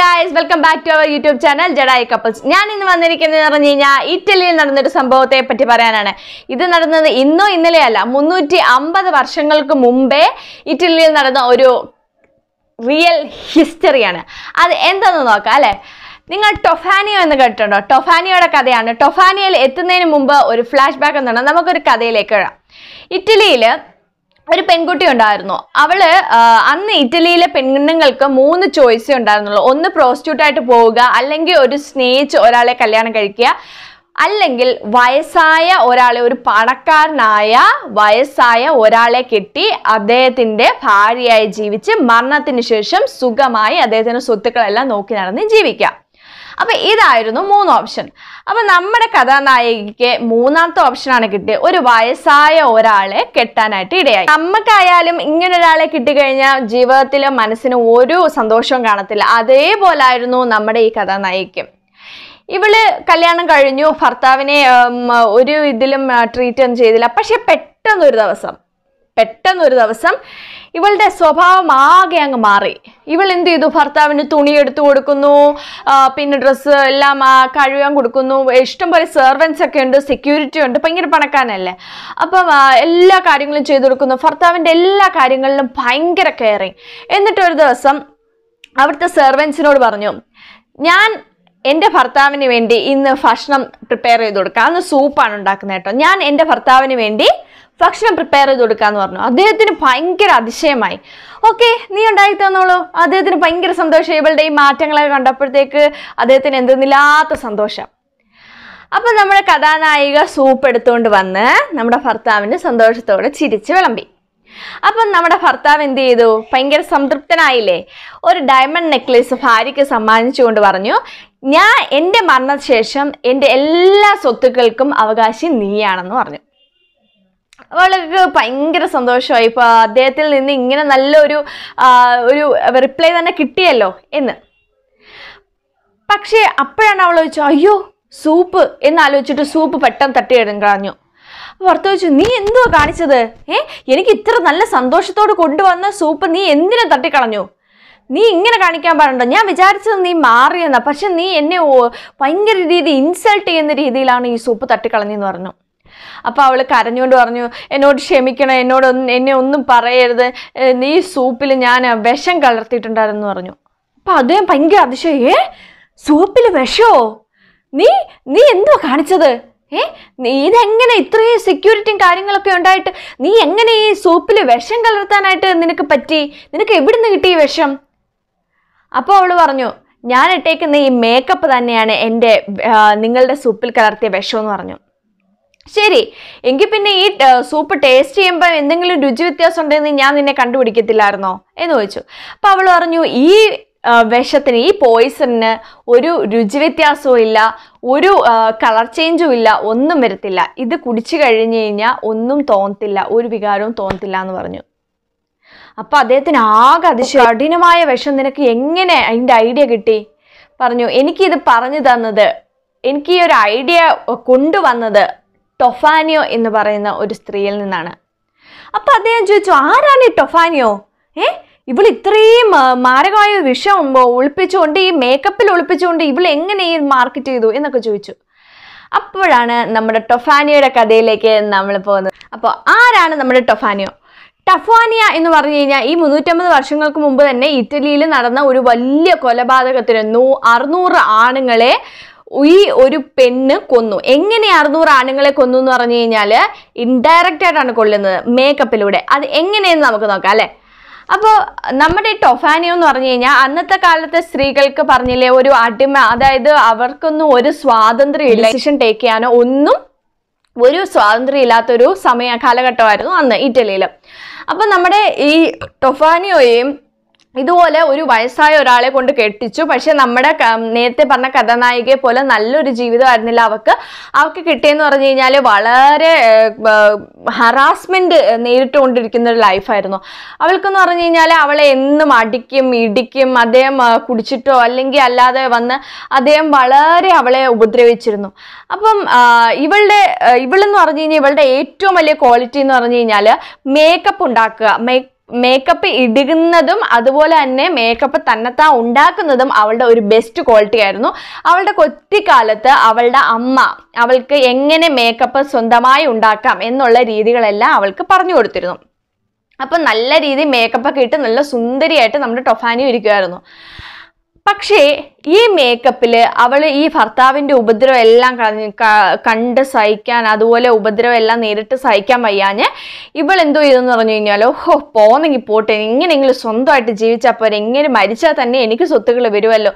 guys welcome back to our YouTube channel ജഡായി couples ഞാൻ ഇന്ന് വന്നിരിക്കുന്നത് പറഞ്ഞു കഴിഞ്ഞാൽ ഇറ്റലിയിൽ നടന്നൊരു സംഭവത്തെ പറ്റി പറയാനാണ് ഇത് നടന്നത് ഇന്നോ ഇന്നലെയല്ല മുന്നൂറ്റി അമ്പത് വർഷങ്ങൾക്ക് മുമ്പേ ഇറ്റലിയിൽ നടന്ന ഒരു റിയൽ ഹിസ്റ്ററിയാണ് അത് എന്താണെന്ന് നോക്കാം അല്ലേ നിങ്ങൾ ടൊഫാനിയോ എന്ന് കേട്ടിട്ടുണ്ടോ ടൊഫാനിയോടെ കഥയാണ് ടൊഫാനിയോയിൽ എത്തുന്നതിന് മുമ്പ് ഒരു ഫ്ലാഷ് ബാക്ക് എന്നാണ് നമുക്കൊരു കഥയിലേക്ക് ഇറ്റലിയിൽ ഒരു പെൺകുട്ടി ഉണ്ടായിരുന്നു അവള് അന്ന് ഇറ്റലിയിലെ പെണ്ണുങ്ങൾക്ക് മൂന്ന് ചോയ്സ് ഉണ്ടായിരുന്നുള്ളൂ ഒന്ന് പ്രോസ്റ്റിറ്റ്യൂട്ട് ആയിട്ട് പോവുക അല്ലെങ്കിൽ ഒരു സ്നേഹിച്ച് ഒരാളെ കല്യാണം കഴിക്കുക അല്ലെങ്കിൽ വയസ്സായ ഒരാളെ ഒരു പണക്കാരനായ വയസ്സായ ഒരാളെ കെട്ടി അദ്ദേഹത്തിൻ്റെ ഭാര്യയായി ജീവിച്ച് മരണത്തിന് ശേഷം സുഖമായി അദ്ദേഹത്തിൻ്റെ സ്വത്തുക്കളെല്ലാം നോക്കി നടന്ന് ജീവിക്കാം അപ്പൊ ഇതായിരുന്നു മൂന്ന് ഓപ്ഷൻ അപ്പൊ നമ്മുടെ കഥാനായികയ്ക്ക് മൂന്നാമത്തെ ഓപ്ഷനാണ് കിട്ടിയത് ഒരു വയസ്സായ ഒരാളെ കെട്ടാനായിട്ട് ഇടയായി നമുക്കായാലും ഇങ്ങനെ ഒരാളെ കിട്ടിക്കഴിഞ്ഞാൽ ജീവിതത്തിൽ മനസ്സിന് ഒരു സന്തോഷവും കാണത്തില്ല അതേപോലെ ആയിരുന്നു നമ്മുടെ ഈ കഥാനായികയ്ക്കും ഇവള് കല്യാണം കഴിഞ്ഞു ഭർത്താവിനെ ഒരു ഇതിലും ട്രീറ്റ് ഒന്നും ചെയ്തില്ല പക്ഷെ ഒരു ദിവസം പെട്ടെന്നൊരു ദിവസം ഇവളുടെ സ്വഭാവം ആകെ അങ്ങ് മാറി ഇവൾ എന്ത് ചെയ്തു ഭർത്താവിന് തുണി എടുത്തു കൊടുക്കുന്നു പിന്നെ ഡ്രസ്സ് എല്ലാം കഴുകാൻ കൊടുക്കുന്നു ഇഷ്ടംപോലെ സെർവൻസ് ഒക്കെ ഉണ്ട് സെക്യൂരിറ്റി ഉണ്ട് ഭയങ്കര പണക്കാരനല്ലേ അപ്പം എല്ലാ കാര്യങ്ങളും ചെയ്തു കൊടുക്കുന്നു ഭർത്താവിൻ്റെ എല്ലാ കാര്യങ്ങളിലും ഭയങ്കര കെയറിങ് എന്നിട്ട് ഒരു ദിവസം അവിടുത്തെ സെർവൻസിനോട് പറഞ്ഞു ഞാൻ എൻ്റെ ഭർത്താവിന് വേണ്ടി ഇന്ന് ഭക്ഷണം പ്രിപ്പയർ ചെയ്ത് കൊടുക്കുക അന്ന് സൂപ്പാണ് ഉണ്ടാക്കുന്നത് കേട്ടോ ഞാൻ എൻ്റെ ഭർത്താവിന് വേണ്ടി ഭക്ഷണം പ്രിപ്പയർ ചെയ്ത് കൊടുക്കാന്ന് പറഞ്ഞു അദ്ദേഹത്തിന് ഭയങ്കര അതിശയമായി ഓക്കെ നീ ഉണ്ടാക്കി തന്നോളൂ അദ്ദേഹത്തിന് ഭയങ്കര സന്തോഷം ഇവളുടെ ഈ മാറ്റങ്ങളെ കണ്ടപ്പോഴത്തേക്ക് അദ്ദേഹത്തിന് എന്തെന്നില്ലാത്ത സന്തോഷം അപ്പം നമ്മുടെ കഥാനായിക സൂപ്പ് എടുത്തുകൊണ്ട് വന്ന് നമ്മുടെ ഭർത്താവിന് സന്തോഷത്തോടെ ചിരിച്ച് വിളമ്പി അപ്പം നമ്മുടെ ഭർത്താവ് എന്ത് ചെയ്തു ഭയങ്കര സംതൃപ്തനായില്ലേ ഒരു ഡയമണ്ട് നെക്ലേസ് ഭാര്യയ്ക്ക് സമ്മാനിച്ചുകൊണ്ട് പറഞ്ഞു ഞാൻ എൻ്റെ മരണശേഷം എൻ്റെ എല്ലാ സ്വത്തുക്കൾക്കും അവകാശി നീയാണെന്ന് പറഞ്ഞു അവൾക്ക് ഭയങ്കര സന്തോഷമായി ഇപ്പോൾ അദ്ദേഹത്തിൽ നിന്ന് ഇങ്ങനെ നല്ലൊരു ഒരു റിപ്ലൈ തന്നെ കിട്ടിയല്ലോ എന്ന് പക്ഷേ അപ്പോഴാണ് അവൾ ചോദിച്ചു അയ്യോ സൂപ്പ് എന്നാലോചിച്ചിട്ട് സൂപ്പ് പെട്ടെന്ന് തട്ടി ഭർത്താവ് നീ എന്തുവാ കാണിച്ചത് ഏ എനിക്ക് ഇത്ര നല്ല സന്തോഷത്തോട് കൊണ്ടുവന്ന സൂപ്പ് നീ എന്തിനാ തട്ടിക്കളഞ്ഞു നീ ഇങ്ങനെ കാണിക്കാൻ പാടുണ്ടോ ഞാൻ വിചാരിച്ചത് നീ മാറിയെന്ന പക്ഷെ നീ എന്നെ ഭയങ്കര രീതി ഇൻസൾട്ട് ചെയ്യുന്ന രീതിയിലാണ് ഈ സൂപ്പ് തട്ടിക്കളഞ്ഞെന്ന് പറഞ്ഞു അപ്പൊ അവള് കരഞ്ഞുകൊണ്ട് പറഞ്ഞു എന്നോട് ക്ഷമിക്കണം എന്നോട് എന്നെ ഒന്നും പറയരുത് നീ സൂപ്പിൽ ഞാൻ വിഷം കലർത്തിയിട്ടുണ്ടായിരുന്നു പറഞ്ഞു അപ്പൊ അദ്ദേഹം ഭയങ്കര അതിശയ ഏ സൂപ്പിൽ വിഷമോ നീ നീ എന്തുവാ കാണിച്ചത് ഏ നീ ഇതെങ്ങനെ ഇത്രയും സെക്യൂരിറ്റിയും കാര്യങ്ങളൊക്കെ ഉണ്ടായിട്ട് നീ എങ്ങനെ ഈ സൂപ്പിൽ വിഷം കലർത്താനായിട്ട് നിനക്ക് പറ്റി നിനക്ക് എവിടുന്ന് കിട്ടി ഈ വിഷം അപ്പോൾ അവൾ പറഞ്ഞു ഞാൻ ഇട്ടേക്കുന്ന ഈ മേക്കപ്പ് തന്നെയാണ് എൻ്റെ നിങ്ങളുടെ സൂപ്പിൽ കലർത്തിയ വിഷം എന്ന് പറഞ്ഞു ശരി എങ്കിൽ പിന്നെ ഈ സൂപ്പ് ടേസ്റ്റ് ചെയ്യുമ്പോൾ എന്തെങ്കിലും രുചി വ്യത്യാസം ഉണ്ടെന്ന് ഞാൻ നിന്നെ കണ്ടുപിടിക്കത്തില്ലായിരുന്നോ എന്ന് ചോദിച്ചു അപ്പോൾ അവൾ പറഞ്ഞു ഈ വിഷത്തിന് ഈ പോയിസണിന് ഒരു രുചി വ്യത്യാസവും ഇല്ല ഒരു കളർ ചേഞ്ചും ഇല്ല ഒന്നും വരത്തില്ല ഇത് കുടിച്ചു കഴിഞ്ഞു കഴിഞ്ഞാൽ ഒന്നും തോന്നത്തില്ല ഒരു വികാരവും തോന്നത്തില്ല എന്ന് പറഞ്ഞു അപ്പം അദ്ദേഹത്തിന് ആകെ കഠിനമായ വിഷം നിനക്ക് എങ്ങനെ അതിൻ്റെ ഐഡിയ കിട്ടി പറഞ്ഞു എനിക്കിത് പറഞ്ഞു തന്നത് എനിക്ക് ഈ ഒരു ഐഡിയ കൊണ്ടുവന്നത് ടൊഫാനിയോ എന്ന് പറയുന്ന ഒരു സ്ത്രീയിൽ നിന്നാണ് അപ്പം അദ്ദേഹം ചോദിച്ചു ആരാണ് ഈ ടൊഫാനിയോ ഏഹ് ഇവൾ ഇത്രയും മാരകമായ വിഷം ഒളിപ്പിച്ചുകൊണ്ട് ഈ മേക്കപ്പിൽ ഒളിപ്പിച്ചുകൊണ്ട് ഇവൾ എങ്ങനെ ഈ മാർക്കറ്റ് ചെയ്തു എന്നൊക്കെ ചോദിച്ചു അപ്പോഴാണ് നമ്മുടെ ടൊഫാനിയുടെ കഥയിലേക്ക് നമ്മൾ പോകുന്നത് അപ്പോൾ ആരാണ് നമ്മുടെ ടൊഫാനിയോ ടഫാനിയ എന്ന് പറഞ്ഞു കഴിഞ്ഞാൽ ഈ മുന്നൂറ്റമ്പത് വർഷങ്ങൾക്ക് മുമ്പ് തന്നെ ഇറ്റലിയിൽ നടന്ന ഒരു വലിയ കൊലപാതകത്തിന് നൂ അറുന്നൂറ് ആണുങ്ങളെ ഈ ഒരു പെണ്ണ് കൊന്നു എങ്ങനെ അറുന്നൂറ് ആണുങ്ങളെ കൊന്നു എന്ന് പറഞ്ഞു കഴിഞ്ഞാൽ ഇൻഡയറക്റ്റ് ആയിട്ടാണ് കൊല്ലുന്നത് മേക്കപ്പിലൂടെ അത് എങ്ങനെയെന്ന് നമുക്ക് നോക്കാം അല്ലേ അപ്പോൾ നമ്മുടെ ഈ ടൊഫാനിയോ എന്ന് പറഞ്ഞു കഴിഞ്ഞാൽ അന്നത്തെ കാലത്തെ സ്ത്രീകൾക്ക് പറഞ്ഞില്ലേ ഒരു അടിമ അതായത് അവർക്കൊന്നും ഒരു സ്വാതന്ത്ര്യമില്ല ഡിസിഷൻ ടേക്ക് ചെയ്യാനോ ഒന്നും ഒരു സ്വാതന്ത്ര്യം ഇല്ലാത്തൊരു സമയ കാലഘട്ടമായിരുന്നു അന്ന് ഇറ്റലിയിൽ അപ്പോൾ നമ്മുടെ ഈ ടൊഫാനിയോയെയും ഇതുപോലെ ഒരു വയസ്സായ ഒരാളെ കൊണ്ട് കെട്ടിച്ചു പക്ഷെ നമ്മുടെ നേരത്തെ പറഞ്ഞ കഥാനായികയെ പോലെ നല്ലൊരു ജീവിതമായിരുന്നില്ല അവക്ക് അവക്ക് കിട്ടിയെന്ന് പറഞ്ഞു കഴിഞ്ഞാൽ വളരെ ഹറാസ്മെന്റ് നേരിട്ടുകൊണ്ടിരിക്കുന്ന ഒരു ലൈഫായിരുന്നു അവൾക്കെന്ന് പറഞ്ഞു കഴിഞ്ഞാൽ അവളെ എന്നും അടിക്കും ഇടിക്കും അദ്ദേഹം കുടിച്ചിട്ടോ അല്ലെങ്കിൽ അല്ലാതെ വന്ന് അദ്ദേഹം വളരെ അവളെ ഉപദ്രവിച്ചിരുന്നു അപ്പം ഇവളുടെ ഇവളെന്ന് പറഞ്ഞു കഴിഞ്ഞാൽ ഇവളുടെ ഏറ്റവും വലിയ ക്വാളിറ്റി എന്ന് പറഞ്ഞു കഴിഞ്ഞാൽ മേക്കപ്പ് ഉണ്ടാക്കുക മേക്ക് മേക്കപ്പ് ഇടുന്നതും അതുപോലെ തന്നെ മേക്കപ്പ് തന്നെത്താ ഉണ്ടാക്കുന്നതും അവളുടെ ഒരു ബെസ്റ്റ് ക്വാളിറ്റി ആയിരുന്നു അവളുടെ കൊറ്റിക്കാലത്ത് അവളുടെ അമ്മ അവൾക്ക് എങ്ങനെ മേക്കപ്പ് സ്വന്തമായി ഉണ്ടാക്കാം എന്നുള്ള രീതികളെല്ലാം അവൾക്ക് പറഞ്ഞു കൊടുത്തിരുന്നു അപ്പം നല്ല രീതിയിൽ മേക്കപ്പൊക്കെ ഇട്ട് നല്ല സുന്ദരിയായിട്ട് നമ്മുടെ ടൊഫാനി ഇരിക്കുമായിരുന്നു പക്ഷേ ഈ മേക്കപ്പിൽ അവൾ ഈ ഭർത്താവിൻ്റെ ഉപദ്രവം എല്ലാം കണ്ട് സഹിക്കാൻ അതുപോലെ ഉപദ്രവം എല്ലാം നേരിട്ട് സഹിക്കാൻ വയ്യാഞ്ഞ് ഇവൾ എന്തോ ചെയ്തെന്ന് പറഞ്ഞു കഴിഞ്ഞാലോ ഹോ പോന്നെങ്കിൽ പോട്ടെ എങ്ങനെയെങ്കിലും സ്വന്തമായിട്ട് ജീവിച്ചാൽ പോരെ എങ്ങനെ മരിച്ചാൽ തന്നെ എനിക്ക് സ്വത്തുക്കൾ വരുമല്ലോ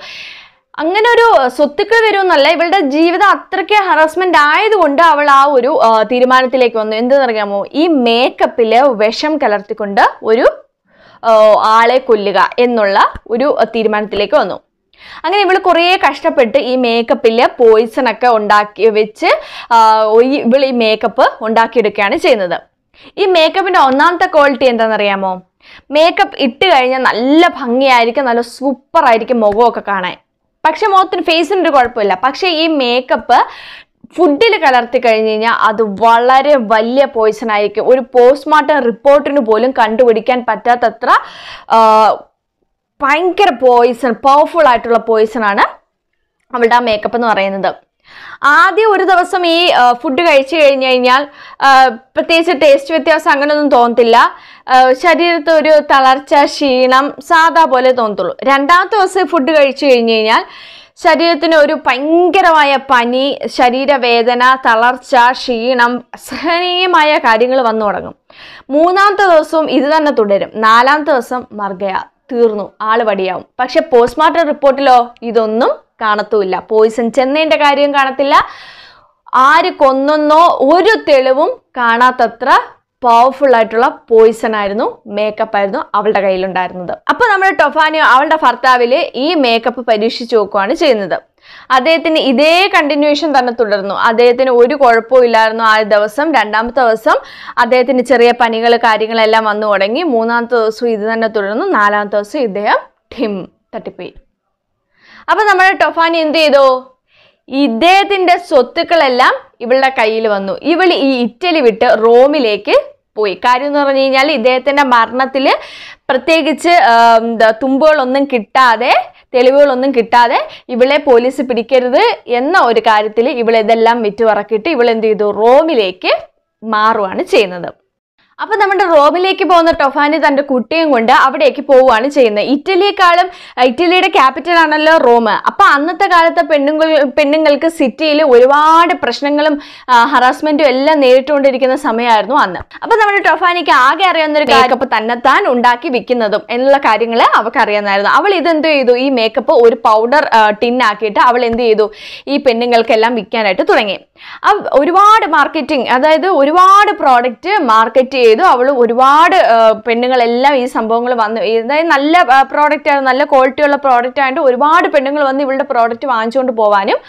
അങ്ങനെ ഒരു സ്വത്തുക്കൾ വരുമെന്നല്ല ഇവളുടെ ജീവിതം അത്രയ്ക്ക് ഹറാസ്മെന്റ് ആയതുകൊണ്ട് അവൾ ആ ഒരു തീരുമാനത്തിലേക്ക് വന്നു എന്തെന്നറിയാമോ ഈ മേക്കപ്പിൽ വിഷം കലർത്തിക്കൊണ്ട് ഒരു ആളെ കൊല്ലുക എന്നുള്ള ഒരു തീരുമാനത്തിലേക്ക് വന്നു അങ്ങനെ ഇവള് കുറേ കഷ്ടപ്പെട്ട് ഈ മേക്കപ്പിൽ പോയിസൺ ഒക്കെ ഉണ്ടാക്കി വെച്ച് ഇവൾ ഈ മേക്കപ്പ് ഉണ്ടാക്കിയെടുക്കുകയാണ് ചെയ്യുന്നത് ഈ മേക്കപ്പിന്റെ ഒന്നാമത്തെ ക്വാളിറ്റി എന്താണെന്നറിയാമോ മേക്കപ്പ് ഇട്ട് കഴിഞ്ഞാൽ നല്ല ഭംഗിയായിരിക്കും നല്ല സൂപ്പറായിരിക്കും മുഖമൊക്കെ കാണാൻ പക്ഷെ മുഖത്തിന് ഫേസിനൊരു കുഴപ്പമില്ല പക്ഷെ ഈ മേക്കപ്പ് ഫുഡിൽ കലർത്തി കഴിഞ്ഞ് കഴിഞ്ഞാൽ അത് വളരെ വലിയ പോയിസൺ ആയിരിക്കും ഒരു പോസ്റ്റ്മോർട്ടം റിപ്പോർട്ടിന് പോലും കണ്ടുപിടിക്കാൻ പറ്റാത്തത്ര ഭയങ്കര പോയിസൺ പവർഫുൾ ആയിട്ടുള്ള പോയിസൺ ആണ് അവളുടെ ആ മേക്കപ്പ് എന്ന് പറയുന്നത് ആദ്യം ഒരു ദിവസം ഈ ഫുഡ് കഴിച്ചു കഴിഞ്ഞു കഴിഞ്ഞാൽ പ്രത്യേകിച്ച് ടേസ്റ്റ് വ്യത്യാസം അങ്ങനെയൊന്നും തോന്നത്തില്ല ശരീരത്ത് ഒരു തളർച്ച ക്ഷീണം സാധാ പോലെ തോന്നത്തുള്ളൂ രണ്ടാമത്തെ ദിവസം ഫുഡ് കഴിച്ചു കഴിഞ്ഞു കഴിഞ്ഞാൽ ശരീരത്തിന് ഒരു ഭയങ്കരമായ പനി ശരീരവേദന തളർച്ച ക്ഷീണം സഹനീയമായ കാര്യങ്ങൾ വന്നു തുടങ്ങും മൂന്നാമത്തെ ദിവസവും ഇത് തന്നെ തുടരും നാലാമത്തെ ദിവസം മർഗയ തീർന്നു ആൾ വടിയാവും പക്ഷെ പോസ്റ്റ്മോർട്ടം റിപ്പോർട്ടിലോ ഇതൊന്നും കാണത്തുമില്ല പോയിസൺ ചെന്നൈൻ്റെ കാര്യം കാണത്തില്ല ആര് കൊന്നോ ഒരു തെളിവും കാണാത്തത്ര പവർഫുൾ ആയിട്ടുള്ള പോയിസൺ ആയിരുന്നു മേക്കപ്പ് ആയിരുന്നു അവളുടെ കയ്യിലുണ്ടായിരുന്നത് അപ്പോൾ നമ്മുടെ ടൊഫാനിയോ അവളുടെ ഭർത്താവില് ഈ മേക്കപ്പ് പരീക്ഷിച്ച് നോക്കുകയാണ് ചെയ്യുന്നത് അദ്ദേഹത്തിന് ഇതേ കണ്ടിന്യൂഷൻ തന്നെ തുടർന്നു അദ്ദേഹത്തിന് ഒരു കുഴപ്പവും ഇല്ലായിരുന്നു ആ ദിവസം രണ്ടാമത്തെ ദിവസം അദ്ദേഹത്തിന് ചെറിയ പനികൾ കാര്യങ്ങളെല്ലാം വന്നു തുടങ്ങി മൂന്നാമത്തെ ദിവസം ഇത് തന്നെ തുടർന്നു നാലാമത്തെ ദിവസം ഇദ്ദേഹം ഠിം തട്ടിപ്പോയി അപ്പൊ നമ്മുടെ ടൊഫാനി എന്ത് ചെയ്തു ഇദ്ദേഹത്തിന്റെ സ്വത്തുക്കളെല്ലാം ഇവളുടെ കയ്യിൽ വന്നു ഇവൾ ഈ ഇറ്റലി വിട്ട് റോമിലേക്ക് പോയി കാര്യം എന്ന് പറഞ്ഞു കഴിഞ്ഞാൽ ഇദ്ദേഹത്തിൻ്റെ മരണത്തിൽ പ്രത്യേകിച്ച് എന്താ തുമ്പുകളൊന്നും കിട്ടാതെ തെളിവുകളൊന്നും കിട്ടാതെ ഇവളെ പോലീസ് പിടിക്കരുത് എന്ന ഒരു കാര്യത്തിൽ ഇവളെതെല്ലാം വിറ്റുപറക്കിട്ട് ഇവളെന്ത് ചെയ്തു റോമിലേക്ക് മാറുവാണ് ചെയ്യുന്നത് അപ്പൊ നമ്മുടെ റോമിലേക്ക് പോകുന്ന ടൊഫാനി തന്റെ കുട്ടിയും കൊണ്ട് അവിടേക്ക് പോവുകയാണ് ചെയ്യുന്നത് ഇറ്റലിയെക്കാളും ഇറ്റലിയുടെ ക്യാപിറ്റൽ ആണല്ലോ റോം അപ്പൊ അന്നത്തെ കാലത്തെ പെണ്ണുങ്ങൾ പെണ്ണുങ്ങൾക്ക് സിറ്റിയിൽ ഒരുപാട് പ്രശ്നങ്ങളും ഹറാസ്മെന്റും എല്ലാം നേരിട്ടുകൊണ്ടിരിക്കുന്ന സമയമായിരുന്നു അന്ന് അപ്പൊ നമ്മുടെ ടൊഫാനിക്ക് ആകെ അറിയാവുന്ന ഒരു മേക്കപ്പ് തന്നെത്താൻ ഉണ്ടാക്കി വിൽക്കുന്നതും എന്നുള്ള കാര്യങ്ങൾ അവൾക്ക് അറിയാമായിരുന്നു അവൾ ഇതെന്ത് ചെയ്തു ഈ മേക്കപ്പ് ഒരു പൗഡർ ടിൻ ആക്കിയിട്ട് അവൾ എന്ത് ചെയ്തു ഈ പെണ്ണുങ്ങൾക്കെല്ലാം വിൽക്കാനായിട്ട് തുടങ്ങി ഒരുപാട് മാർക്കറ്റിംഗ് അതായത് ഒരുപാട് പ്രോഡക്റ്റ് മാർക്കറ്റ് ചെയ്തു അവൾ ഒരുപാട് പെണ്ണുങ്ങളെല്ലാം ഈ സംഭവങ്ങൾ വന്നു അതായത് നല്ല പ്രോഡക്റ്റ് ആയിരുന്നു നല്ല ക്വാളിറ്റി ഉള്ള പ്രോഡക്റ്റ് ആയിട്ട് ഒരുപാട് പെണ്ണുങ്ങൾ വന്ന് ഇവളുടെ പ്രോഡക്റ്റ് വാങ്ങിച്ചുകൊണ്ട് പോവാനും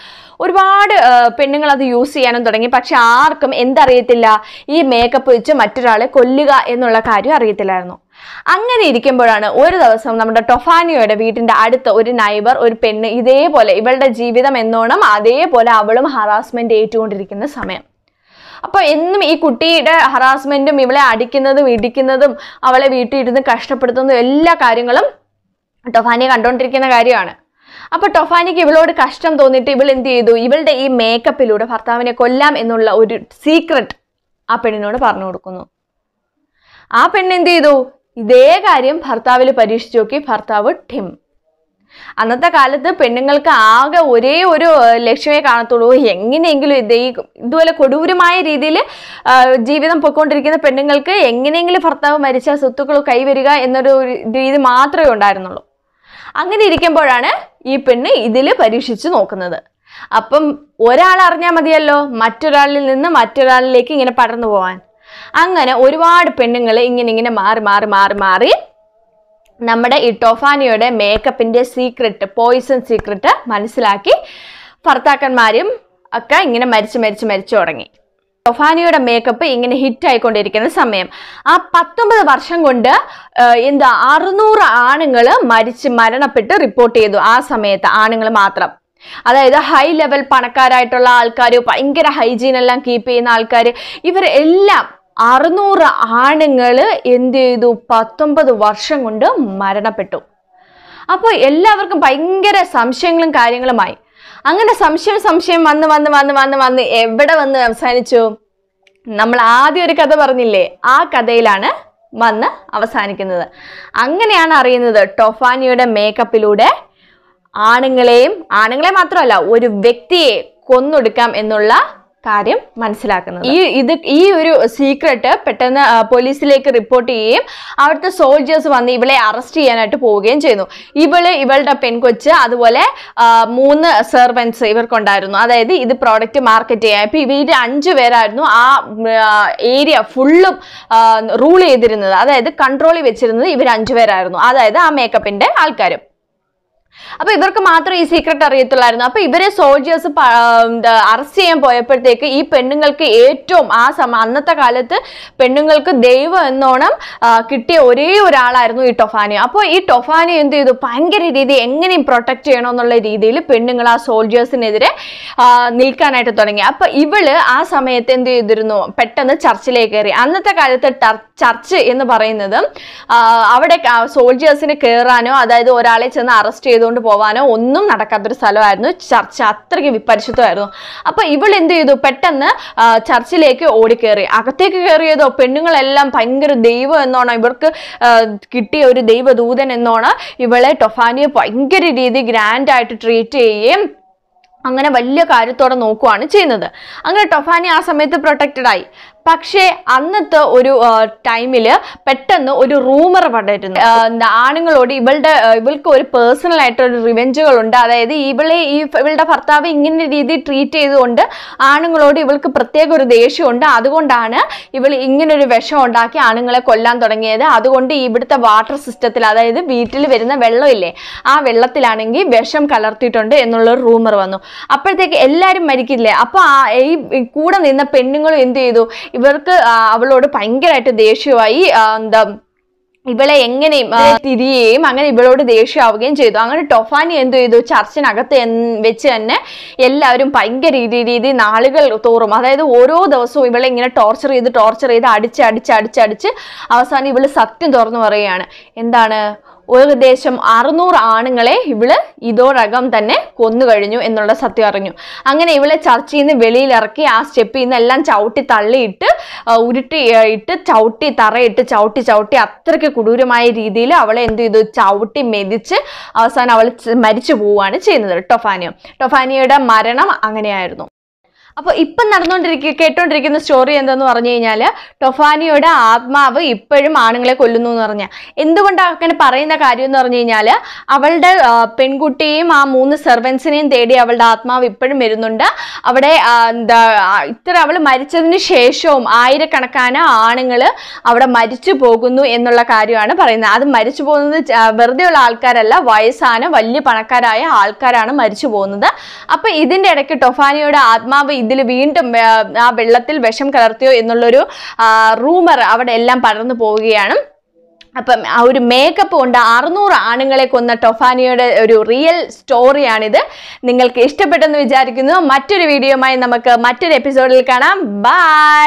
ഒരുപാട് പെണ്ണുങ്ങൾ അത് യൂസ് ചെയ്യാനും തുടങ്ങി പക്ഷെ ആർക്കും എന്തറിയത്തില്ല ഈ മേക്കപ്പ് വെച്ച് മറ്റൊരാളെ കൊല്ലുക എന്നുള്ള കാര്യം അറിയത്തില്ലായിരുന്നു അങ്ങനെ ഇരിക്കുമ്പോഴാണ് ഒരു ദിവസം നമ്മുടെ ടൊഫാനിയോയുടെ വീട്ടിന്റെ അടുത്ത ഒരു നൈബർ ഒരു പെണ്ണ് ഇതേപോലെ ഇവളുടെ ജീവിതം എന്നോണം അതേപോലെ അവളും ഹറാസ്മെന്റ് ഏറ്റുകൊണ്ടിരിക്കുന്ന സമയം അപ്പോൾ എന്നും ഈ കുട്ടിയുടെ ഹറാസ്മെൻറ്റും ഇവളെ അടിക്കുന്നതും ഇടിക്കുന്നതും അവളെ വീട്ടിൽ ഇരുന്ന് കഷ്ടപ്പെടുത്തുന്നതും എല്ലാ കാര്യങ്ങളും ടൊഫാനിയെ കണ്ടുകൊണ്ടിരിക്കുന്ന കാര്യമാണ് അപ്പോൾ ടൊഫാനിക്ക് ഇവളോട് കഷ്ടം തോന്നിയിട്ട് ഇവൾ എന്ത് ചെയ്തു ഇവളുടെ ഈ മേക്കപ്പിലൂടെ ഭർത്താവിനെ കൊല്ലാം എന്നുള്ള ഒരു സീക്രട്ട് ആ പെണ്ണിനോട് പറഞ്ഞു കൊടുക്കുന്നു ആ പെണ്ണ് എന്ത് ചെയ്തു ഇതേ കാര്യം ഭർത്താവിൽ പരീക്ഷിച്ചു നോക്കി ഭർത്താവ് ടിം അന്നത്തെ കാലത്ത് പെണ്ണുങ്ങൾക്ക് ആകെ ഒരേ ഒരു ലക്ഷ്യമേ കാണത്തുള്ളൂ എങ്ങനെയെങ്കിലും ഇത് ഈ ഇതുപോലെ കൊടൂരമായ രീതിയിൽ ജീവിതം പൊയ്ക്കൊണ്ടിരിക്കുന്ന പെണ്ണുങ്ങൾക്ക് എങ്ങനെയെങ്കിലും ഭർത്താവ് മരിച്ച സ്വത്തുക്കൾ കൈവരിക എന്നൊരു രീതി മാത്രമേ ഉണ്ടായിരുന്നുള്ളൂ അങ്ങനെ ഇരിക്കുമ്പോഴാണ് ഈ പെണ്ണ് ഇതിൽ പരീക്ഷിച്ച് നോക്കുന്നത് അപ്പം ഒരാൾ അറിഞ്ഞാൽ മതിയല്ലോ മറ്റൊരാളിൽ നിന്ന് മറ്റൊരാളിലേക്ക് ഇങ്ങനെ പടർന്നു പോവാൻ അങ്ങനെ ഒരുപാട് പെണ്ണുങ്ങൾ ഇങ്ങനെ ഇങ്ങനെ മാറി മാറി മാറി മാറി നമ്മുടെ ഈ ടൊഫാനിയുടെ മേക്കപ്പിൻ്റെ സീക്രട്ട് പോയിസൺ സീക്രട്ട് മനസ്സിലാക്കി ഭർത്താക്കന്മാരും ഒക്കെ ഇങ്ങനെ മരിച്ച് മരിച്ച് മരിച്ചു തുടങ്ങി ടൊഫാനിയുടെ മേക്കപ്പ് ഇങ്ങനെ ഹിറ്റ് ആയിക്കൊണ്ടിരിക്കുന്ന സമയം ആ പത്തൊമ്പത് വർഷം കൊണ്ട് എന്താ അറുന്നൂറ് ആണുങ്ങൾ മരിച്ച് മരണപ്പെട്ട് റിപ്പോർട്ട് ചെയ്തു ആ സമയത്ത് ആണുങ്ങൾ മാത്രം അതായത് ഹൈ ലെവൽ പണക്കാരായിട്ടുള്ള ആൾക്കാർ ഭയങ്കര ഹൈജീൻ എല്ലാം കീപ്പ് ചെയ്യുന്ന ആൾക്കാർ ഇവരെല്ലാം അറുന്നൂറ് ആണുങ്ങൾ എന്ത് ചെയ്തു പത്തൊമ്പത് വർഷം കൊണ്ട് മരണപ്പെട്ടു അപ്പോൾ എല്ലാവർക്കും ഭയങ്കര സംശയങ്ങളും കാര്യങ്ങളുമായി അങ്ങനെ സംശയം സംശയം വന്ന് വന്ന് വന്ന് വന്ന് വന്ന് എവിടെ വന്ന് അവസാനിച്ചു നമ്മൾ ആദ്യം ഒരു കഥ പറഞ്ഞില്ലേ ആ കഥയിലാണ് വന്ന് അവസാനിക്കുന്നത് അങ്ങനെയാണ് അറിയുന്നത് ടൊഫാനിയുടെ മേക്കപ്പിലൂടെ ആണുങ്ങളെയും ആണുങ്ങളെ മാത്രമല്ല ഒരു വ്യക്തിയെ കൊന്നൊടുക്കാം എന്നുള്ള കാര്യം മനസ്സിലാക്കുന്നത് ഈ ഇത് ഈ ഒരു സീക്രട്ട് പെട്ടെന്ന് പോലീസിലേക്ക് റിപ്പോർട്ട് ചെയ്യുകയും അവിടുത്തെ സോൾജേഴ്സ് വന്ന് ഇവളെ അറസ്റ്റ് ചെയ്യാനായിട്ട് പോവുകയും ചെയ്യുന്നു ഇവള് ഇവളുടെ പെൺകൊച്ച് അതുപോലെ മൂന്ന് സെർവൻസ് ഇവർക്കുണ്ടായിരുന്നു അതായത് ഇത് പ്രോഡക്റ്റ് മാർക്കറ്റ് ചെയ്യാൻ ഇപ്പം ഇവർ അഞ്ച് പേരായിരുന്നു ആ ഏരിയ ഫുള്ളും റൂൾ ചെയ്തിരുന്നത് അതായത് കൺട്രോളിൽ വെച്ചിരുന്നത് ഇവർ അഞ്ചു പേരായിരുന്നു അതായത് ആ മേക്കപ്പിൻ്റെ ആൾക്കാരും അപ്പൊ ഇവർക്ക് മാത്രം ഈ സീക്രട്ട് അറിയത്തുള്ളായിരുന്നു അപ്പൊ ഇവരെ സോൾജേഴ്സ് അറസ്റ്റ് ചെയ്യാൻ പോയപ്പോഴത്തേക്ക് ഈ പെണ്ണുങ്ങൾക്ക് ഏറ്റവും ആ സമ അന്നത്തെ കാലത്ത് പെണ്ണുങ്ങൾക്ക് ദൈവം എന്നോണം കിട്ടിയ ഒരേ ഒരാളായിരുന്നു ഈ ടൊഫാനി അപ്പോൾ ഈ ടൊഫാനി എന്ത് ചെയ്തു ഭയങ്കര രീതി എങ്ങനെയും പ്രൊട്ടക്ട് ചെയ്യണം എന്നുള്ള രീതിയിൽ പെണ്ണുങ്ങൾ ആ സോൾജേഴ്സിനെതിരെ നിൽക്കാനായിട്ട് തുടങ്ങി അപ്പൊ ഇവള് ആ സമയത്ത് എന്ത് ചെയ്തിരുന്നു പെട്ടെന്ന് ചർച്ചിലേക്ക് കയറി അന്നത്തെ കാലത്ത് ചർച്ച് എന്ന് പറയുന്നത് അവിടെ സോൾജേഴ്സിന് കയറാനോ അതായത് ഒരാളെ ചെന്ന് അറസ്റ്റ് ചെയ്തു ചെയ്തുകൊണ്ട് പോവാനോ ഒന്നും നടക്കാത്തൊരു സ്ഥലമായിരുന്നു ചർച്ച അത്രയ്ക്ക് വിപരിശുദ്ധമായിരുന്നു അപ്പോൾ ഇവൾ എന്ത് ചെയ്തു പെട്ടെന്ന് ചർച്ചിലേക്ക് ഓടിക്കേറി അകത്തേക്ക് കയറിയതോ പെണ്ണുങ്ങളെല്ലാം ഭയങ്കര ദൈവം എന്നോണം ഇവർക്ക് കിട്ടിയ ഒരു ദൈവദൂതൻ എന്നോണം ഇവളെ ടൊഫാനിയെ ഭയങ്കര രീതി ഗ്രാൻഡായിട്ട് ട്രീറ്റ് ചെയ്യുകയും അങ്ങനെ വലിയ കാര്യത്തോടെ നോക്കുവാണ് ചെയ്യുന്നത് അങ്ങനെ ടൊഫാനി ആ സമയത്ത് പ്രൊട്ടക്റ്റഡ് ആയി പക്ഷേ അന്നത്തെ ഒരു ടൈമിൽ പെട്ടെന്ന് ഒരു റൂമർ പടരുന്നു ആണുങ്ങളോട് ഇവളുടെ ഇവൾക്ക് ഒരു പേഴ്സണൽ ആയിട്ട് ഒരു റിവെഞ്ചുകളുണ്ട് അതായത് ഇവളെ ഈ ഇവളുടെ ഭർത്താവ് ഇങ്ങനെ രീതി ട്രീറ്റ് ചെയ്തുകൊണ്ട് ആണുങ്ങളോട് ഇവൾക്ക് പ്രത്യേക ഒരു ദേഷ്യമുണ്ട് അതുകൊണ്ടാണ് ഇവൾ ഇങ്ങനൊരു വിഷം ഉണ്ടാക്കി ആണുങ്ങളെ കൊല്ലാൻ തുടങ്ങിയത് അതുകൊണ്ട് ഇവിടുത്തെ വാട്ടർ സിസ്റ്റത്തിൽ അതായത് വീട്ടിൽ വരുന്ന വെള്ളമില്ലേ ആ വെള്ളത്തിലാണെങ്കിൽ വിഷം കലർത്തിയിട്ടുണ്ട് എന്നുള്ള റൂമർ വന്നു അപ്പോഴത്തേക്ക് എല്ലാവരും മരിക്കില്ലേ അപ്പോൾ ഈ കൂടെ നിന്ന പെണ്ണുങ്ങളും എന്ത് ചെയ്തു ഇവർക്ക് അവളോട് ഭയങ്കരമായിട്ട് ദേഷ്യമായി എന്താ ഇവളെ എങ്ങനെയും തിരിയുകയും അങ്ങനെ ഇവളോട് ദേഷ്യമാവുകയും ചെയ്തു അങ്ങനെ ടൊഫാനി എന്ത് ചെയ്തു ചർച്ചിനകത്ത് വെച്ച് തന്നെ എല്ലാവരും ഭയങ്കര രീതി രീതി നാളുകൾ തോറും അതായത് ഓരോ ദിവസവും ഇവളെ ഇങ്ങനെ ടോർച്ചർ ചെയ്ത് ടോർച്ചർ ചെയ്ത് അടിച്ച് അടിച്ച് അടിച്ച് അടിച്ച് അവസാനം ഇവള് സത്യം തുറന്നു പറയുകയാണ് എന്താണ് ഏകദേശം അറുന്നൂറ് ആണുങ്ങളെ ഇവള് ഇതോടകം തന്നെ കൊന്നു കഴിഞ്ഞു എന്നുള്ള സത്യം അറിഞ്ഞു അങ്ങനെ ഇവളെ ചർച്ചയിൽ നിന്ന് വെളിയിലിറക്കി ആ സ്റ്റെപ്പിൽ നിന്ന് എല്ലാം ചവിട്ടി തള്ളിയിട്ട് ഉരുട്ടി ഇട്ട് ചവിട്ടി തറയിട്ട് ചവിട്ടി ചവിട്ടി അത്രയ്ക്ക് കൊടൂരമായ രീതിയിൽ അവളെ എന്ത് ചെയ്തു ചവിട്ടി മെതിച്ച് അവസാനം അവൾ മരിച്ചു പോവുകയാണ് ചെയ്യുന്നത് ടൊഫാനിയ ടൊഫാനിയയുടെ മരണം അങ്ങനെയായിരുന്നു അപ്പോൾ ഇപ്പൊ നടന്നുകൊണ്ടിരിക്കുക കേട്ടോണ്ടിരിക്കുന്ന സ്റ്റോറി എന്തെന്ന് പറഞ്ഞു കഴിഞ്ഞാൽ ടൊഫാനിയുടെ ആത്മാവ് ഇപ്പോഴും ആണുങ്ങളെ കൊല്ലുന്നു എന്ന് പറഞ്ഞാൽ എന്തുകൊണ്ടാണ് അങ്ങനെ പറയുന്ന കാര്യം എന്ന് പറഞ്ഞു കഴിഞ്ഞാൽ അവളുടെ പെൺകുട്ടിയെയും ആ മൂന്ന് സെർവൻസിനെയും തേടി അവളുടെ ആത്മാവ് ഇപ്പോഴും വരുന്നുണ്ട് അവിടെ എന്താ ഇത്ര അവൾ മരിച്ചതിന് ശേഷവും ആയിരക്കണക്കാന് ആണുങ്ങള് അവിടെ മരിച്ചു പോകുന്നു എന്നുള്ള കാര്യമാണ് പറയുന്നത് അത് മരിച്ചു പോകുന്നത് വെറുതെയുള്ള ആൾക്കാരല്ല വയസ്സാണ് വലിയ പണക്കാരായ ആൾക്കാരാണ് മരിച്ചു പോകുന്നത് അപ്പൊ ഇതിന്റെ ഇടയ്ക്ക് ടൊഫാനിയുടെ ആത്മാവ് ഇതിൽ വീണ്ടും ആ വെള്ളത്തിൽ വിഷം കലർത്തിയോ എന്നുള്ളൊരു റൂമർ അവിടെ എല്ലാം പടർന്നു പോവുകയാണ് അപ്പം ആ ഒരു മേക്കപ്പ് കൊണ്ട് അറുന്നൂറ് ആണുങ്ങളെ കൊന്ന ടൊഫാനിയുടെ ഒരു റിയൽ സ്റ്റോറിയാണിത് നിങ്ങൾക്ക് ഇഷ്ടപ്പെട്ടെന്ന് വിചാരിക്കുന്നു മറ്റൊരു വീഡിയോയുമായി നമുക്ക് മറ്റൊരു എപ്പിസോഡിൽ കാണാം ബായ്